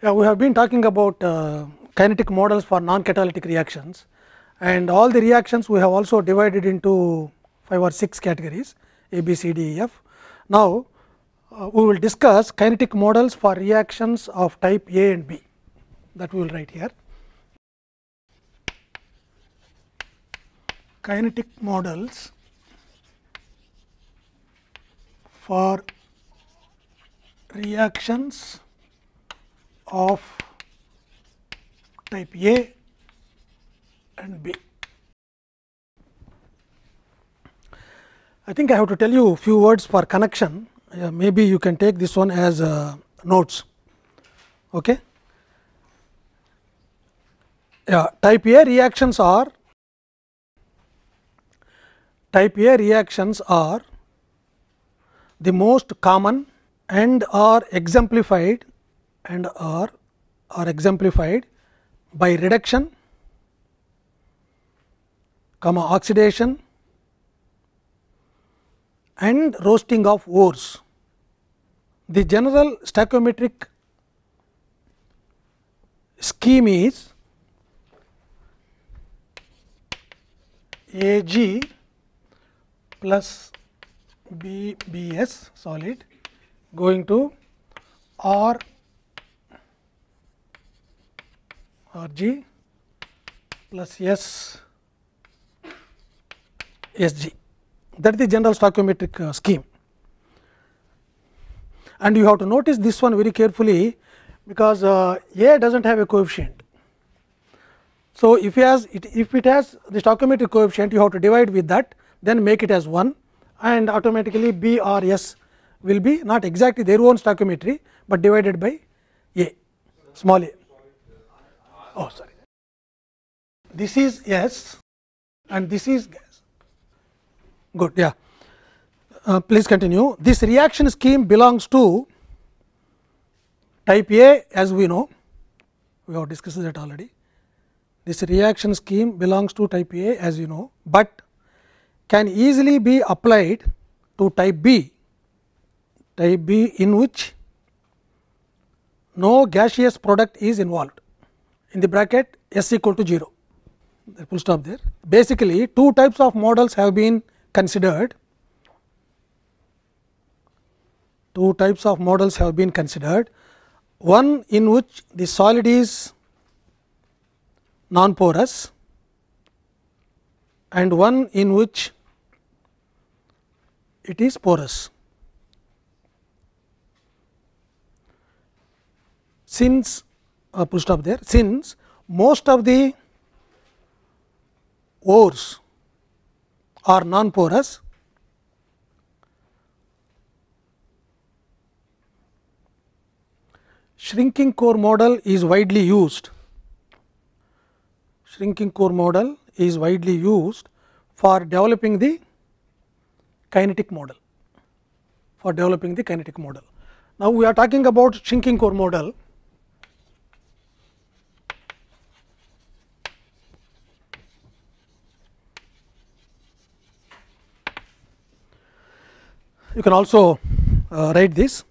Yeah, we have been talking about uh, kinetic models for non-catalytic reactions and all the reactions we have also divided into 5 or 6 categories A, B, C, D, E, F. Now, uh, we will discuss kinetic models for reactions of type A and B that we will write here. Kinetic models for reactions of type A and B. I think I have to tell you few words for connection, uh, maybe you can take this one as uh, notes. Okay. Yeah, type A reactions are type A reactions are the most common and are exemplified and R are exemplified by reduction comma oxidation and roasting of ores. The general stoichiometric scheme is A g plus B B S solid going to R or G plus S S G that is the general stoichiometric uh, scheme. And you have to notice this one very carefully because uh, A does not have a coefficient. So, if it has it, if it has the stoichiometric coefficient you have to divide with that then make it as 1 and automatically B or S will be not exactly their own stoichiometry, but divided by A small a oh sorry this is S and this is gas good yeah uh, please continue this reaction scheme belongs to type A as we know we have discussed that already this reaction scheme belongs to type A as you know, but can easily be applied to type B, type B in which no gaseous product is involved in the bracket s equal to 0 full stop there. Basically, two types of models have been considered. Two types of models have been considered. One in which the solid is non-porous and one in which it is porous. Since uh, pull stop there since most of the ores are non porous shrinking core model is widely used shrinking core model is widely used for developing the kinetic model for developing the kinetic model now we are talking about shrinking core model you can also uh, write this.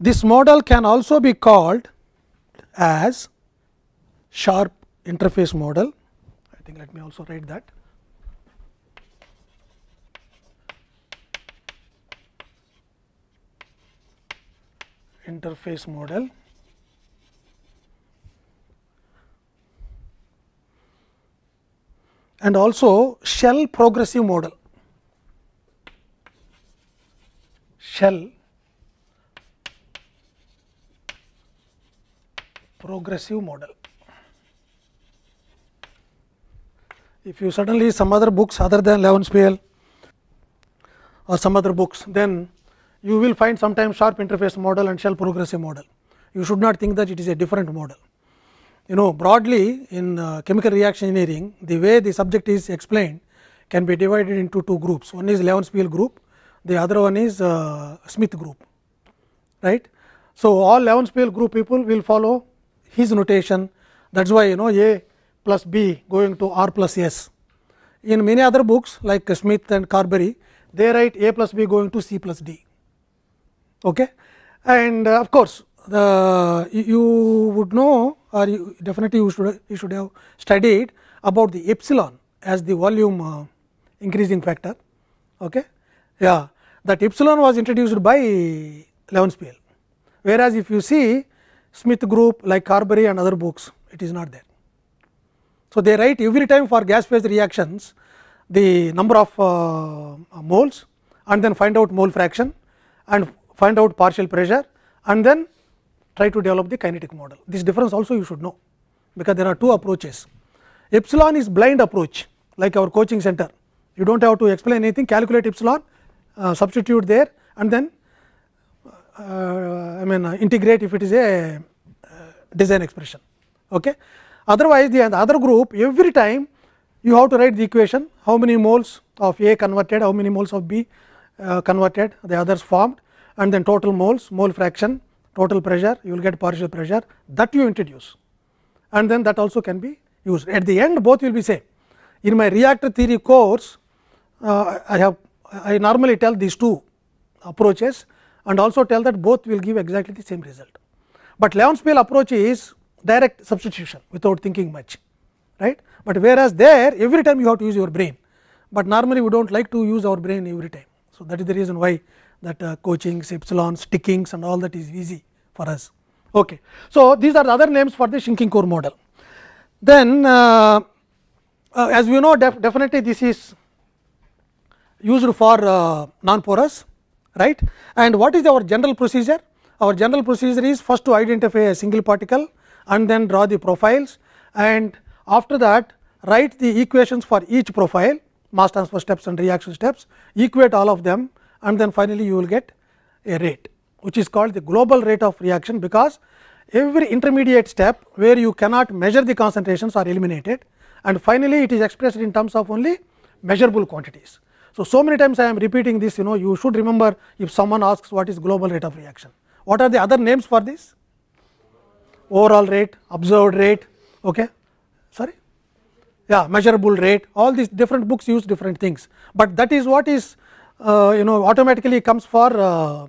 This model can also be called as sharp interface model. I think let me also write that. interface model and also shell progressive model. shall progressive model. If you suddenly some other books other than Levenspiel or some other books, then you will find sometimes sharp interface model and shell progressive model. You should not think that it is a different model. You know broadly in uh, chemical reaction engineering, the way the subject is explained can be divided into two groups. One is Levenspiel group the other one is uh, Smith group. right? So, all Levenspiel group people will follow his notation that is why you know A plus B going to R plus S. In many other books like Smith and Carberry they write A plus B going to C plus D. Okay? And uh, of course, the you would know or you definitely you should you should have studied about the epsilon as the volume uh, increasing factor. Okay? yeah that epsilon was introduced by Levenspiel. Whereas, if you see Smith group like Carberry and other books, it is not there. So, they write every time for gas phase reactions the number of uh, moles and then find out mole fraction and find out partial pressure and then try to develop the kinetic model. This difference also you should know, because there are two approaches. Epsilon is blind approach like our coaching center, you do not have to explain anything calculate epsilon uh, substitute there and then uh, I mean uh, integrate if it is a uh, design expression. Okay. Otherwise, the other group every time you have to write the equation how many moles of A converted, how many moles of B uh, converted, the others formed and then total moles, mole fraction, total pressure, you will get partial pressure that you introduce and then that also can be used. At the end both will be same. In my reactor theory course, uh, I have I normally tell these two approaches and also tell that both will give exactly the same result. But leon approach is direct substitution without thinking much, right. But whereas, there every time you have to use your brain, but normally we do not like to use our brain every time. So, that is the reason why that uh, coachings, epsilon, stickings and all that is easy for us. Okay. So, these are the other names for the shrinking core model. Then, uh, uh, as we know def definitely this is used for uh, non-porous right. And what is our general procedure? Our general procedure is first to identify a single particle and then draw the profiles and after that write the equations for each profile mass transfer steps and reaction steps equate all of them and then finally, you will get a rate which is called the global rate of reaction because every intermediate step where you cannot measure the concentrations are eliminated and finally, it is expressed in terms of only measurable quantities. So, so many times I am repeating this you know you should remember if someone asks what is global rate of reaction. What are the other names for this? Overall rate, observed rate, okay. sorry yeah measurable rate all these different books use different things, but that is what is uh, you know automatically comes for uh,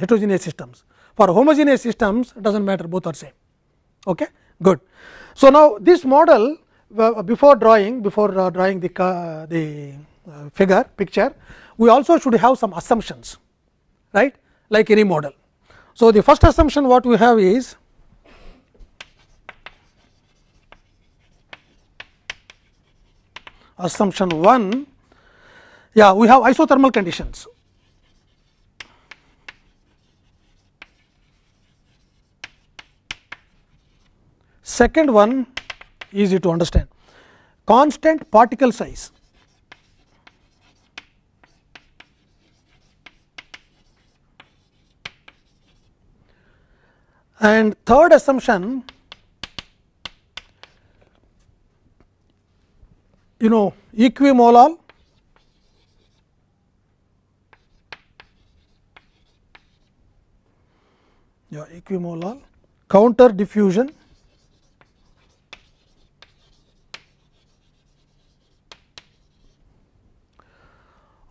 heterogeneous systems. For homogeneous systems it does not matter both are same. Okay? Good. So, now this model uh, before drawing before uh, drawing the, uh, the uh, figure picture, we also should have some assumptions right like any model. So, the first assumption what we have is assumption 1 yeah we have isothermal conditions second one easy to understand constant particle size And third assumption you know equimolar yeah equimolar counter diffusion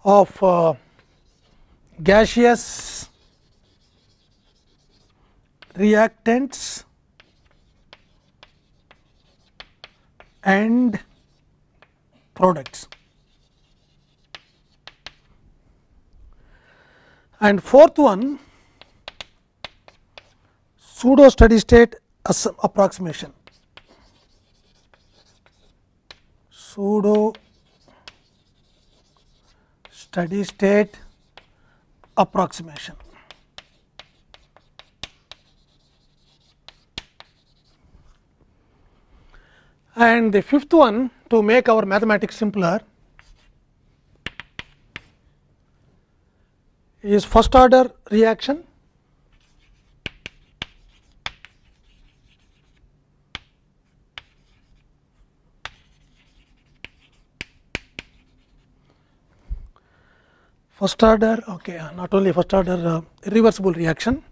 of uh, gaseous reactants and products. And fourth one pseudo steady state approximation. Pseudo steady state approximation. And the fifth one to make our mathematics simpler is first order reaction first order okay not only first order uh, irreversible reaction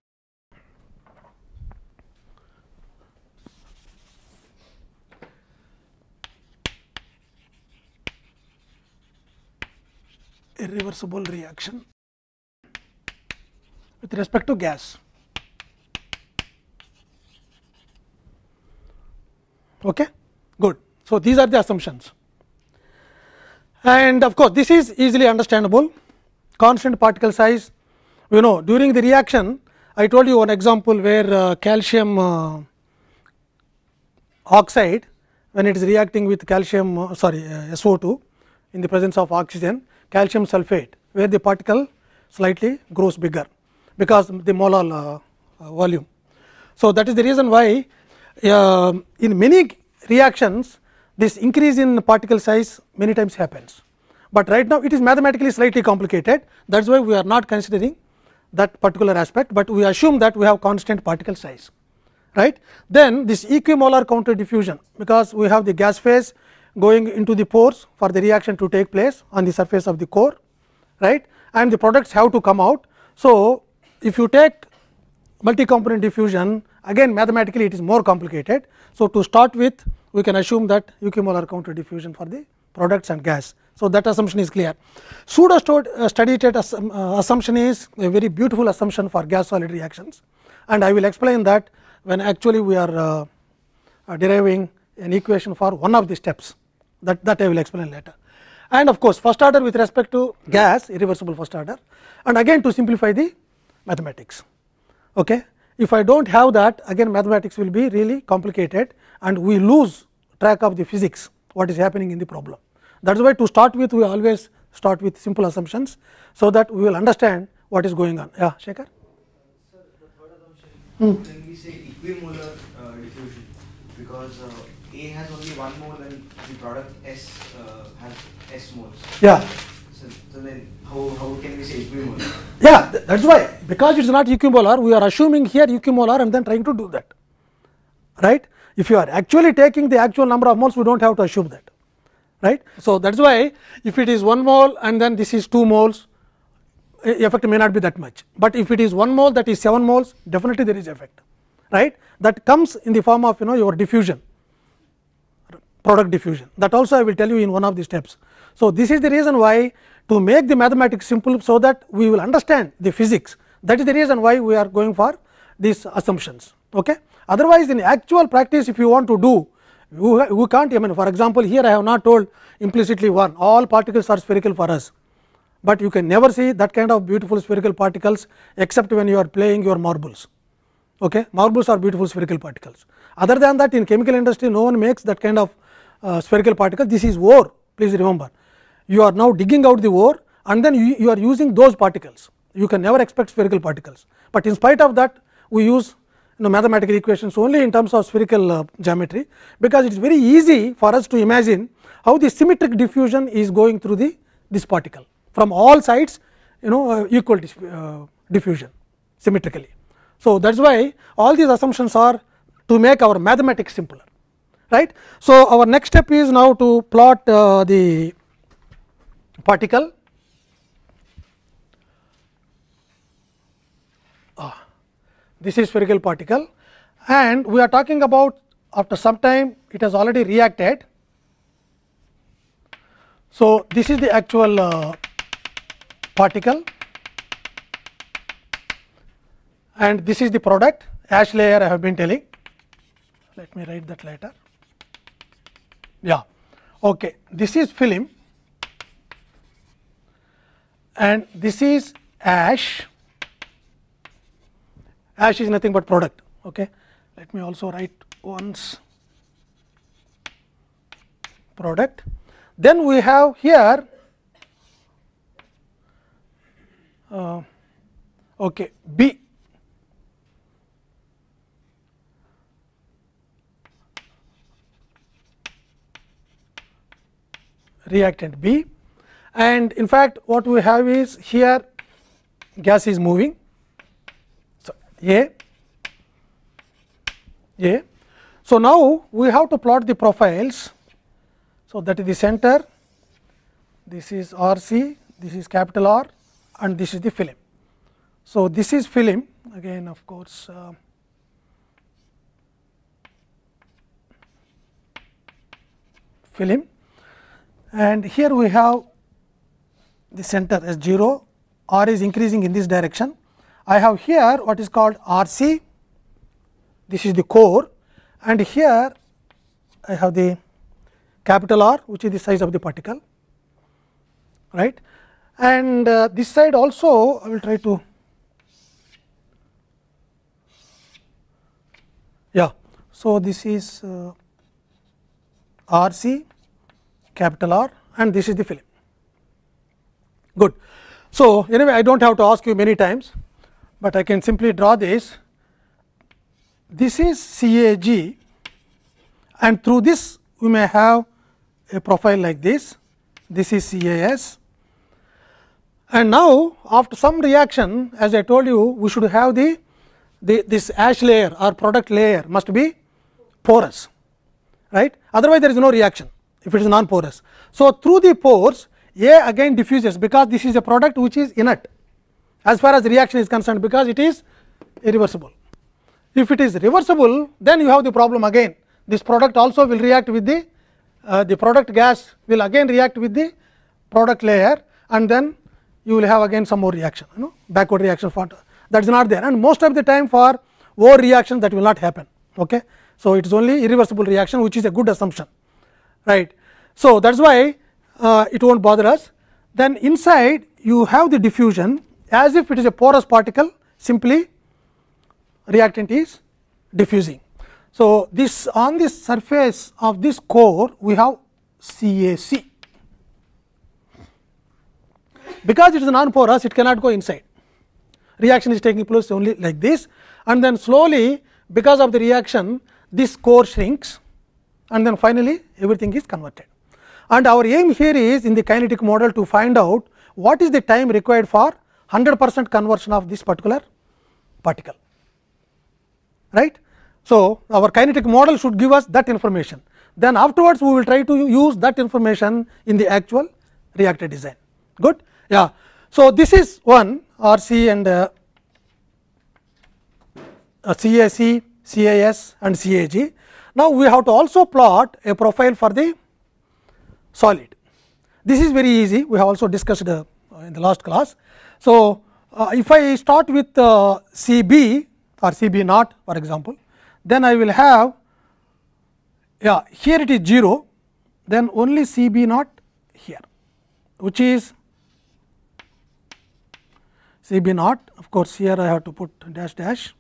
irreversible reaction with respect to gas. Okay? Good. So, these are the assumptions and of course, this is easily understandable constant particle size you know during the reaction I told you one example where uh, calcium uh, oxide when it is reacting with calcium uh, sorry uh, SO2 in the presence of oxygen calcium sulfate where the particle slightly grows bigger because the molar uh, uh, volume. So, that is the reason why uh, in many reactions this increase in particle size many times happens, but right now it is mathematically slightly complicated that is why we are not considering that particular aspect, but we assume that we have constant particle size right. Then this equimolar counter diffusion because we have the gas phase going into the pores for the reaction to take place on the surface of the core right and the products have to come out. So, if you take multi component diffusion again mathematically it is more complicated. So, to start with we can assume that equimolar counter diffusion for the products and gas. So, that assumption is clear. Pseudo steady uh, state uh, assumption is a very beautiful assumption for gas solid reactions and I will explain that when actually we are uh, uh deriving an equation for one of the steps. that, that I will explain later. And of course, first order with respect to gas, irreversible first order and again to simplify the mathematics. Okay. If I do not have that again mathematics will be really complicated and we lose track of the physics what is happening in the problem. That is why to start with we always start with simple assumptions, so that we will understand what is going on. Yeah, Shekhar? Sir, the third assumption, hmm. when we say equimolar uh, diffusion, because uh, A has only one mole and the product S uh, has S moles. Yeah. So, then how, how can we say equimolar? Yeah, that's why because it's not equimolar, we are assuming here equimolar and then trying to do that, right? If you are actually taking the actual number of moles, we don't have to assume that, right? So that's why if it is one mole and then this is two moles, effect may not be that much. But if it is one mole, that is seven moles, definitely there is effect, right? That comes in the form of you know your diffusion product diffusion that also I will tell you in one of the steps. So, this is the reason why to make the mathematics simple, so that we will understand the physics that is the reason why we are going for these assumptions. Okay? Otherwise, in actual practice if you want to do we you can't I mean for example, here I have not told implicitly one all particles are spherical for us, but you can never see that kind of beautiful spherical particles except when you are playing your marbles. Okay? Marbles are beautiful spherical particles. Other than that in chemical industry no one makes that kind of uh, spherical particle this is ore please remember you are now digging out the ore and then you, you, are using those particles you can never expect spherical particles but in spite of that we use you know, mathematical equations only in terms of spherical uh, geometry because it is very easy for us to imagine how the symmetric diffusion is going through the this particle from all sides you know uh, equal uh, diffusion symmetrically so that is why all these assumptions are to make our mathematics simpler right. So, our next step is now to plot uh, the particle. Ah, this is spherical particle and we are talking about after some time it has already reacted. So, this is the actual uh, particle and this is the product ash layer I have been telling. Let me write that later yeah okay this is film and this is ash ash is nothing but product okay let me also write once product then we have here uh, okay b reactant B and in fact, what we have is here gas is moving. So, A, A. So, now we have to plot the profiles. So, that is the center, this is R c, this is capital R and this is the film. So, this is film again of course, uh, film and here we have the center as 0 r is increasing in this direction. I have here what is called R c this is the core and here I have the capital R which is the size of the particle right and uh, this side also I will try to yeah. So, this is uh, R c capital R and this is the film. Good. So, anyway I do not have to ask you many times, but I can simply draw this. This is CAG and through this we may have a profile like this, this is CAS. And now, after some reaction as I told you, we should have the, the this ash layer or product layer must be porous, right. Otherwise, there is no reaction if it is non porous. So, through the pores A again diffuses because this is a product which is inert as far as reaction is concerned because it is irreversible. If it is reversible then you have the problem again this product also will react with the uh, the product gas will again react with the product layer and then you will have again some more reaction you know backward reaction for that is not there and most of the time for O reaction that will not happen. Okay. So, it is only irreversible reaction which is a good assumption right. So, that is why uh, it will not bother us. Then inside you have the diffusion as if it is a porous particle simply reactant is diffusing. So, this on this surface of this core we have CAC. Because it is non porous it cannot go inside reaction is taking place only like this and then slowly because of the reaction this core shrinks and then finally, everything is converted. And our aim here is in the kinetic model to find out what is the time required for 100 percent conversion of this particular particle. right? So, our kinetic model should give us that information. Then afterwards, we will try to use that information in the actual reactor design. Good? Yeah. So, this is one RC and uh, uh CAS and CAG. Now, we have to also plot a profile for the solid. This is very easy, we have also discussed uh, in the last class. So, uh, if I start with uh, C B or C B naught for example, then I will have yeah here it is 0, then only C B naught here, which is C B naught of course, here I have to put dash dash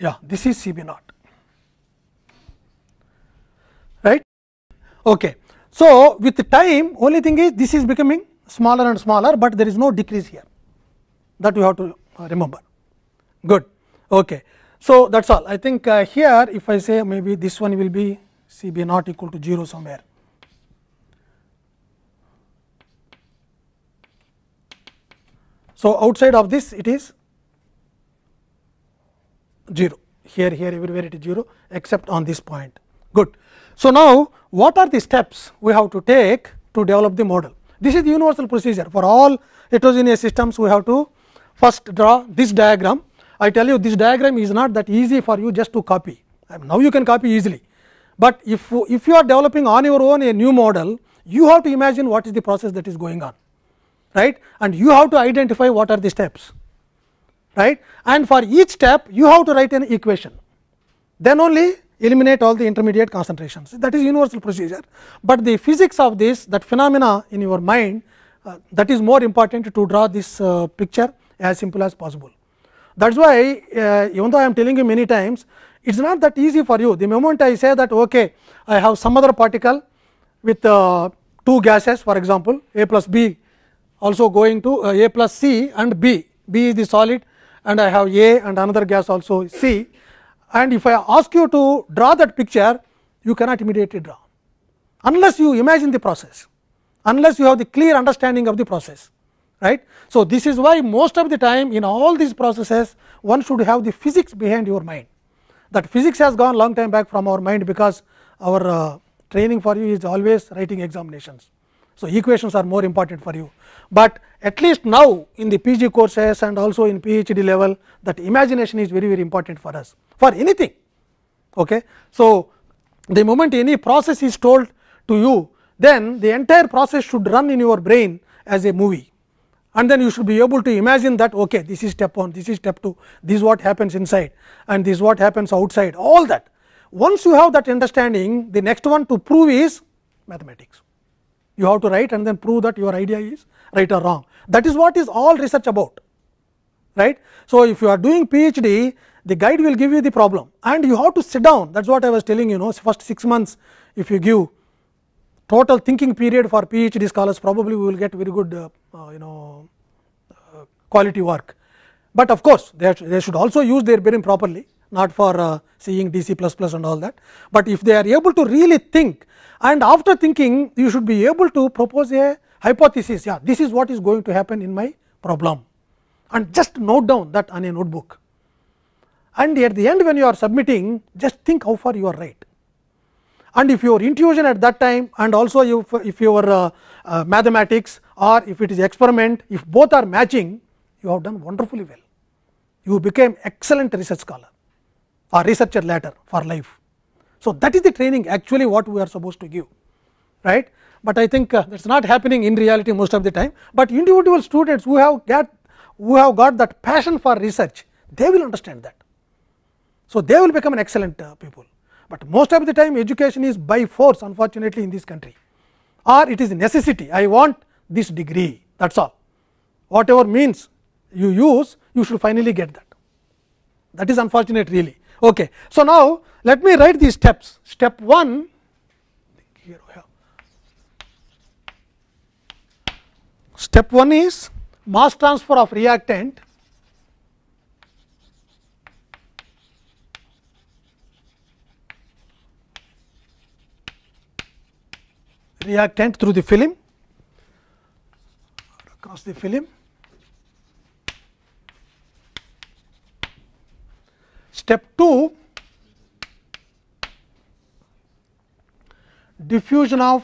yeah this is C b naught right. Okay. So, with time only thing is this is becoming smaller and smaller, but there is no decrease here that you have to uh, remember good. Okay. So, that is all I think uh, here if I say maybe this one will be C b naught equal to 0 somewhere. So, outside of this it is 0 here here everywhere it is 0 except on this point good. So, now what are the steps we have to take to develop the model this is the universal procedure for all heterogeneous systems we have to first draw this diagram I tell you this diagram is not that easy for you just to copy now you can copy easily, but if if you are developing on your own a new model you have to imagine what is the process that is going on right and you have to identify what are the steps right and for each step you have to write an equation then only eliminate all the intermediate concentrations that is universal procedure but the physics of this that phenomena in your mind uh, that is more important to draw this uh, picture as simple as possible that is why uh, even though i am telling you many times it is not that easy for you the moment i say that okay i have some other particle with uh, two gases for example a plus b also going to uh, a plus c and b b is the solid and I have A and another gas also C and if I ask you to draw that picture, you cannot immediately draw, unless you imagine the process, unless you have the clear understanding of the process. right. So, this is why most of the time in all these processes, one should have the physics behind your mind. That physics has gone long time back from our mind, because our uh, training for you is always writing examinations. So, equations are more important for you but at least now in the PG courses and also in PhD level that imagination is very very important for us for anything. Okay. So, the moment any process is told to you then the entire process should run in your brain as a movie and then you should be able to imagine that okay this is step 1 this is step 2 this is what happens inside and this is what happens outside all that once you have that understanding the next one to prove is mathematics you have to write and then prove that your idea is right or wrong. That is what is all research about, right. So, if you are doing PhD, the guide will give you the problem and you have to sit down. That is what I was telling you know first 6 months if you give total thinking period for PhD scholars probably we will get very good uh, uh, you know uh, quality work. But of course, they, they should also use their brain properly not for uh, seeing DC++ and all that, but if they are able to really think and after thinking you should be able to propose a hypothesis yeah this is what is going to happen in my problem and just note down that on a notebook and at the end when you are submitting just think how far you are right and if your intuition at that time and also if your uh, uh, mathematics or if it is experiment if both are matching you have done wonderfully well you became excellent research scholar or researcher later for life so that is the training actually what we are supposed to give right. But I think uh, that is not happening in reality most of the time, but individual students who have got who have got that passion for research, they will understand that. So, they will become an excellent uh, people, but most of the time education is by force unfortunately in this country or it is necessity I want this degree that is all. Whatever means you use you should finally get that, that is unfortunate really. Okay. So, now let me write these steps step 1 here we have Step 1 is mass transfer of reactant reactant through the film across the film. Step 2 diffusion of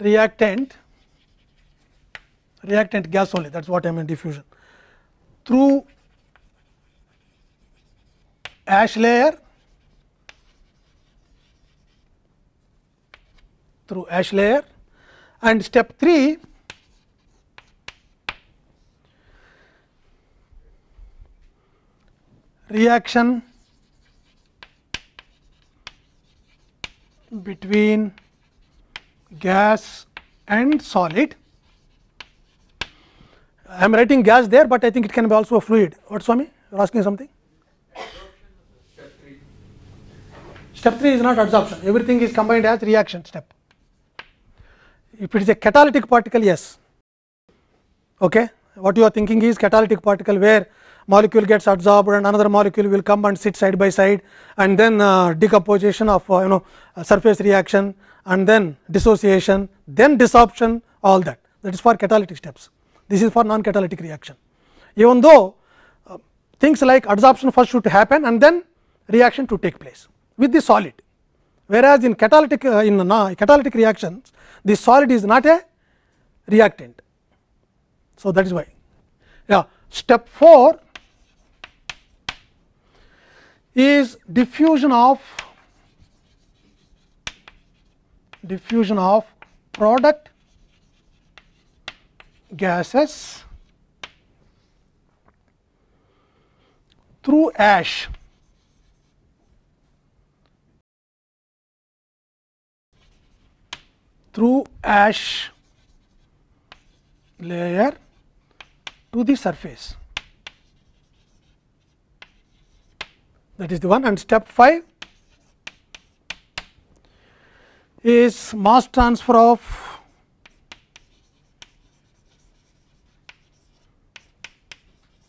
reactant reactant gas only that is what I mean diffusion through ash layer through ash layer and step 3 reaction between gas and solid. I am writing gas there, but I think it can be also a fluid. What Swami, you are asking something? Step 3 is not adsorption, everything is combined as reaction step. If it is a catalytic particle, yes. Okay. What you are thinking is catalytic particle where molecule gets adsorbed and another molecule will come and sit side by side and then uh, decomposition of uh, you know surface reaction and then dissociation, then desorption all that that is for catalytic steps. This is for non catalytic reaction. Even though uh, things like adsorption first should happen and then reaction to take place with the solid, whereas in catalytic uh, in uh, catalytic reactions the solid is not a reactant. So, that is why yeah step 4 is diffusion of diffusion of product gases through ash. through ash layer to the surface. That is the one and step 5 is mass transfer of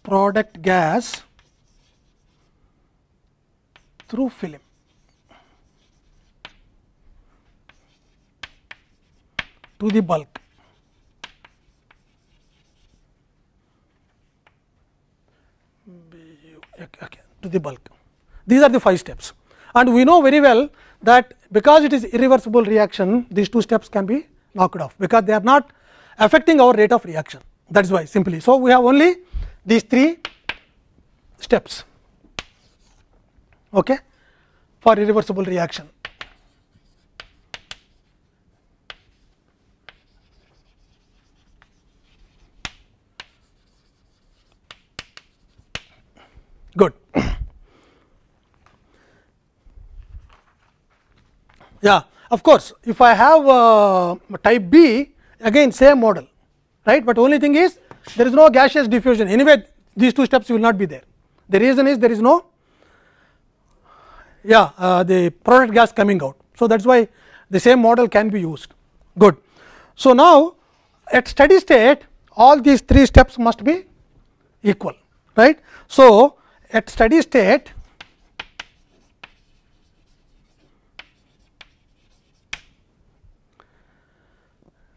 product gas through film. to the bulk. Okay, to the bulk. These are the five steps and we know very well that because it is irreversible reaction these two steps can be knocked off because they are not affecting our rate of reaction that is why simply. So, we have only these three steps okay, for irreversible reaction. Good. Yeah, of course, if I have uh, type B again same model right, but only thing is there is no gaseous diffusion anyway these two steps will not be there. The reason is there is no yeah uh, the product gas coming out. So, that is why the same model can be used good. So, now at steady state all these three steps must be equal right. So, at steady state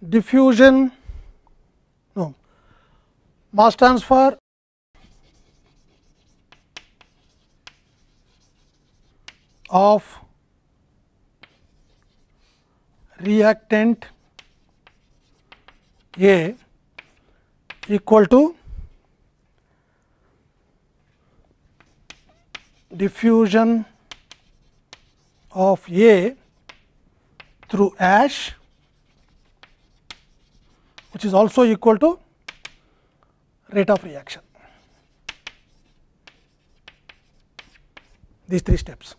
diffusion no mass transfer of reactant A equal to diffusion of A through ash which is also equal to rate of reaction. These three steps.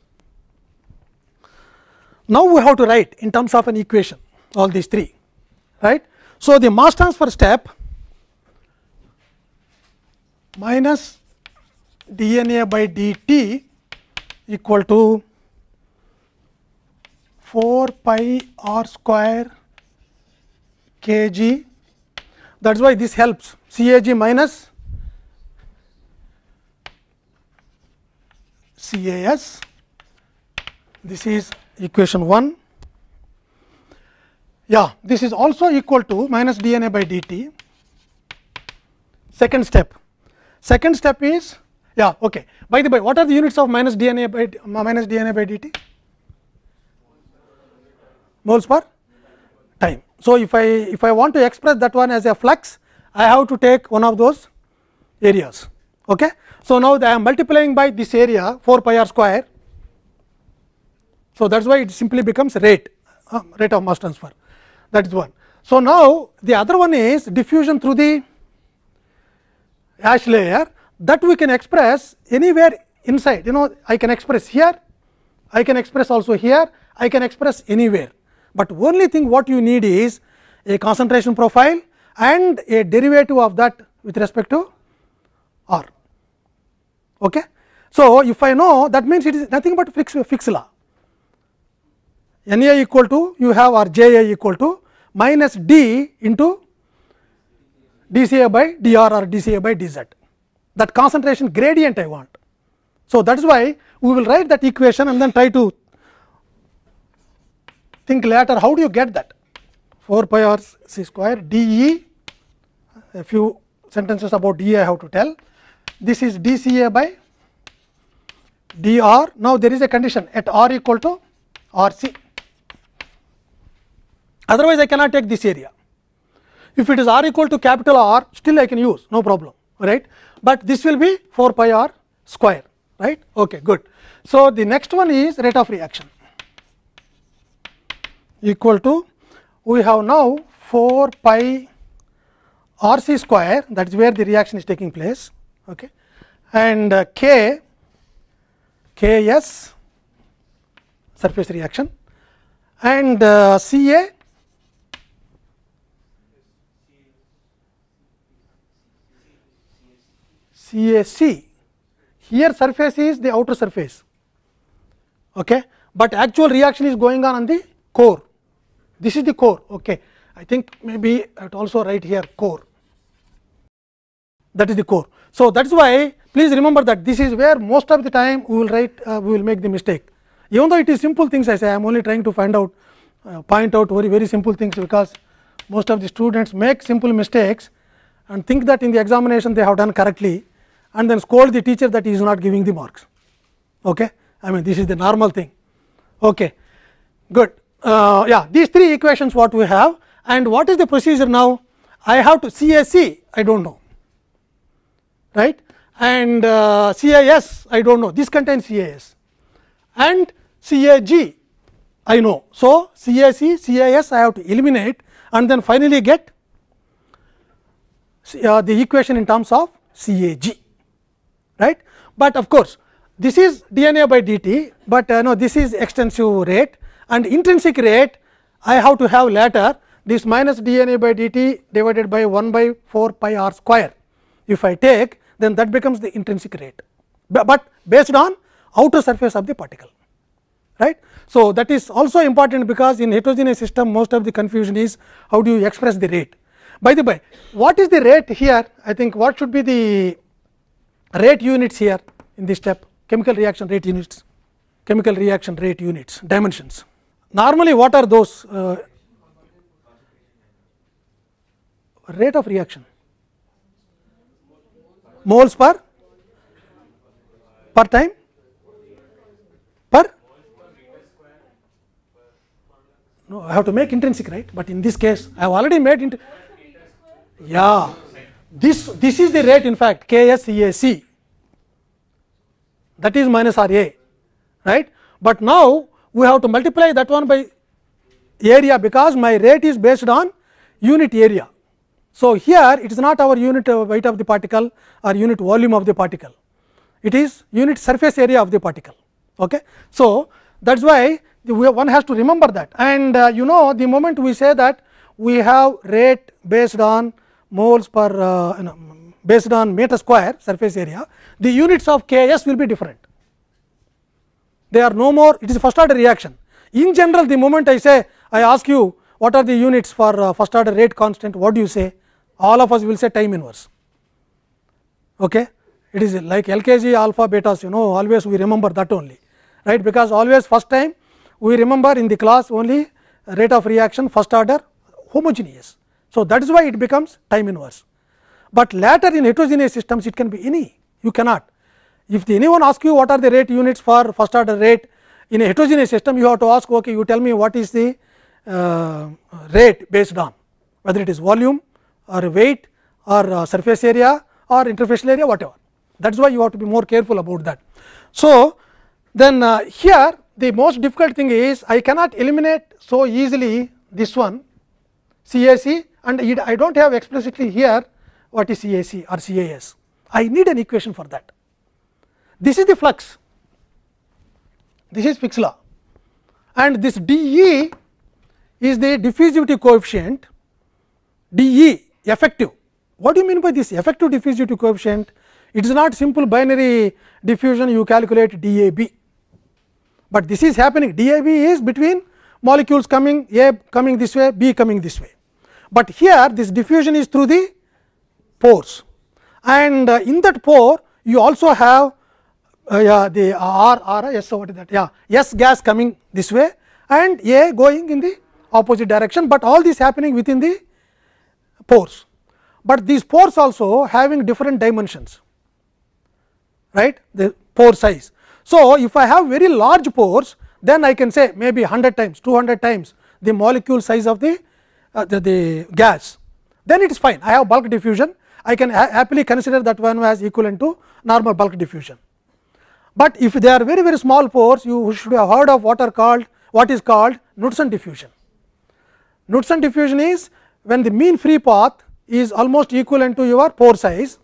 Now, we have to write in terms of an equation all these three, right. So, the mass transfer step minus dna by dt equal to 4 pi r square kg that is why this helps C A G minus C A S. This is equation 1. Yeah, this is also equal to minus d n a by d t. Second step. Second step is yeah, okay. By the way, what are the units of minus d n a by uh, minus d n a by d t? Moles per time. So, if I if I want to express that one as a flux, I have to take one of those areas. Okay. So, now I am multiplying by this area 4 pi r square. So, that is why it simply becomes rate uh, rate of mass transfer that is one. So, now the other one is diffusion through the ash layer that we can express anywhere inside you know I can express here, I can express also here, I can express anywhere but only thing what you need is a concentration profile and a derivative of that with respect to r. Okay. So, if I know that means it is nothing but fixed fix law n a equal to you have or j a equal to minus d into d c a by d r or d c a by d z that concentration gradient I want. So, that is why we will write that equation and then try to think later how do you get that 4 pi r c square d e a few sentences about d e I have to tell this is d c a by d r now there is a condition at r equal to r c otherwise I cannot take this area if it is r equal to capital R still I can use no problem right but this will be 4 pi r square right okay good so the next one is rate of reaction equal to we have now 4 pi r c square that is where the reaction is taking place okay. and uh, k k s surface reaction and uh, C A C A C here surface is the outer surface okay but actual reaction is going on on the core this is the core. Okay. I think maybe I also write here core. That is the core. So, that is why please remember that this is where most of the time we will write uh, we will make the mistake. Even though it is simple things I say I am only trying to find out uh, point out very very simple things because most of the students make simple mistakes and think that in the examination they have done correctly and then scold the teacher that he is not giving the marks. Okay? I mean this is the normal thing. Okay. Good uh, yeah these three equations what we have and what is the procedure now I have to CAC, I do not know right and uh, CIS I do not know this contains CIS and CAG I know. So, CAC CIS I have to eliminate and then finally, get uh, the equation in terms of CAG right. But of course, this is DNA by dt, but uh, no this is extensive rate and intrinsic rate I have to have later this minus d n a by d t divided by 1 by 4 pi r square. If I take then that becomes the intrinsic rate, but based on outer surface of the particle. right. So, that is also important because in heterogeneous system most of the confusion is how do you express the rate. By the way, what is the rate here? I think what should be the rate units here in this step chemical reaction rate units, chemical reaction rate units dimensions normally what are those uh, rate of reaction moles per per time per no I have to make intrinsic right but in this case I have already made int yeah this this is the rate in fact KSEAC that is minus RA right but now we have to multiply that one by area because my rate is based on unit area. So, here it is not our unit uh, weight of the particle or unit volume of the particle, it is unit surface area of the particle. Okay. So, that is why one has to remember that and uh, you know the moment we say that we have rate based on moles per uh, you know, based on meter square surface area, the units of K s will be different they are no more it is first order reaction. In general the moment I say I ask you what are the units for uh, first order rate constant what do you say all of us will say time inverse. Okay. It is like LKG alpha betas you know always we remember that only right because always first time we remember in the class only rate of reaction first order homogeneous. So, that is why it becomes time inverse, but later in heterogeneous systems it can be any you cannot if anyone asks you what are the rate units for first order rate in a heterogeneous system, you have to ask okay, you tell me what is the uh, rate based on whether it is volume or weight or uh, surface area or interfacial area whatever. That is why you have to be more careful about that. So, then uh, here the most difficult thing is I cannot eliminate so easily this one CAC and it, I do not have explicitly here what is CAC or CAS. I need an equation for that. This is the flux, this is Fick's law and this d e is the diffusivity coefficient d e effective. What do you mean by this effective diffusivity coefficient? It is not simple binary diffusion you calculate d a b, but this is happening d a b is between molecules coming A coming this way, B coming this way. But here this diffusion is through the pores and uh, in that pore you also have uh, yeah, the R R S so what is that? Yeah, S gas coming this way and A going in the opposite direction, but all this happening within the pores. But these pores also having different dimensions, right? The pore size. So, if I have very large pores, then I can say maybe 100 times, 200 times the molecule size of the, uh, the, the gas. Then it is fine. I have bulk diffusion. I can happily consider that one as equivalent to normal bulk diffusion but if they are very very small pores you should have heard of what are called what is called Knudsen diffusion. Knudsen diffusion is when the mean free path is almost equivalent to your pore size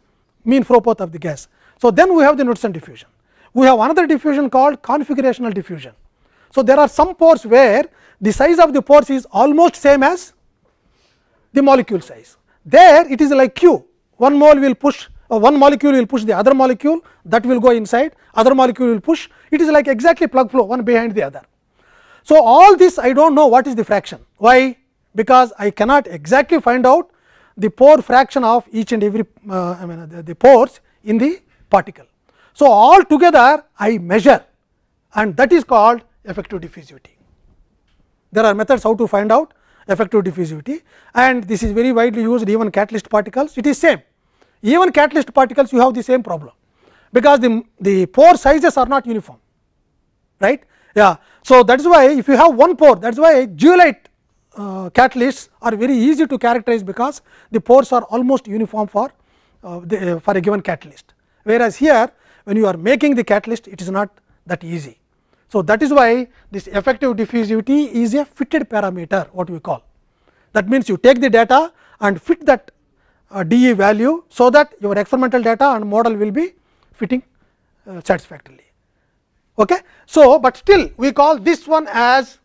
mean flow path of the gas. So, then we have the Knudsen diffusion. We have another diffusion called configurational diffusion. So, there are some pores where the size of the pores is almost same as the molecule size. There it is like Q, one mole will push uh, one molecule will push the other molecule that will go inside other molecule will push it is like exactly plug flow one behind the other. So, all this I do not know what is the fraction why because I cannot exactly find out the pore fraction of each and every uh, I mean the, the pores in the particle. So, all together I measure and that is called effective diffusivity. There are methods how to find out effective diffusivity and this is very widely used even catalyst particles it is same even catalyst particles you have the same problem because the, the pore sizes are not uniform right yeah so that is why if you have one pore that is why zeolite uh, catalysts are very easy to characterize because the pores are almost uniform for uh, the, uh, for a given catalyst whereas here when you are making the catalyst it is not that easy so that is why this effective diffusivity is a fitted parameter what we call that means you take the data and fit that uh, d e value, so that your experimental data and model will be fitting uh, satisfactorily. Okay? So, but still we call this one as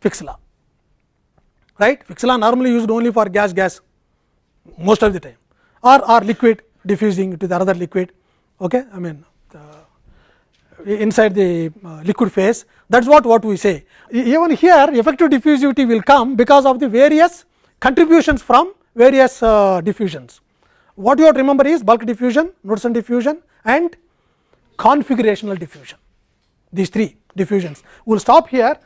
Fick's law, right. Fick's law normally used only for gas gas most of the time or, or liquid diffusing to the other liquid. Okay? I mean uh, inside the uh, liquid phase that is what, what we say. Even here effective diffusivity will come because of the various contributions from various uh, diffusions. What you have to remember is bulk diffusion, Knudsen diffusion and configurational diffusion, these three diffusions. We will stop here.